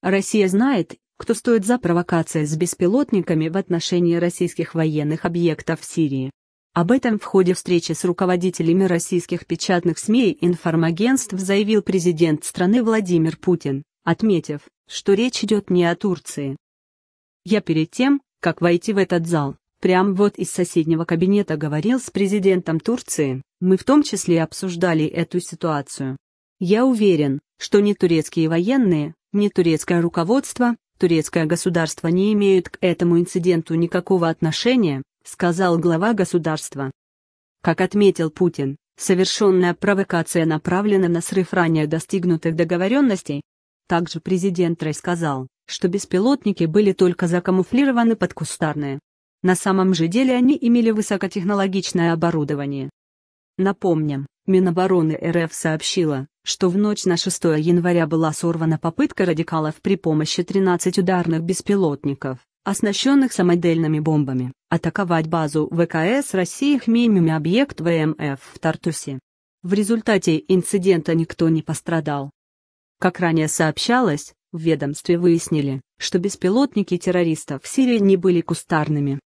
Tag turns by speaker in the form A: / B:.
A: Россия знает, кто стоит за провокации с беспилотниками в отношении российских военных объектов в Сирии. Об этом в ходе встречи с руководителями российских печатных СМИ и информагентств заявил президент страны Владимир Путин, отметив, что речь идет не о Турции. Я перед тем, как войти в этот зал, прямо вот из соседнего кабинета говорил с президентом Турции, мы в том числе обсуждали эту ситуацию. Я уверен, что не турецкие военные, ни турецкое руководство, турецкое государство не имеют к этому инциденту никакого отношения, сказал глава государства. Как отметил Путин, совершенная провокация направлена на срыв ранее достигнутых договоренностей. Также президент Рай сказал, что беспилотники были только закамуфлированы под кустарные. На самом же деле они имели высокотехнологичное оборудование. Напомним, Минобороны РФ сообщила, что в ночь на 6 января была сорвана попытка радикалов при помощи 13 ударных беспилотников, оснащенных самодельными бомбами, атаковать базу ВКС России хмеймими объект ВМФ в Тартусе. В результате инцидента никто не пострадал. Как ранее сообщалось, в ведомстве выяснили, что беспилотники террористов в Сирии не были кустарными,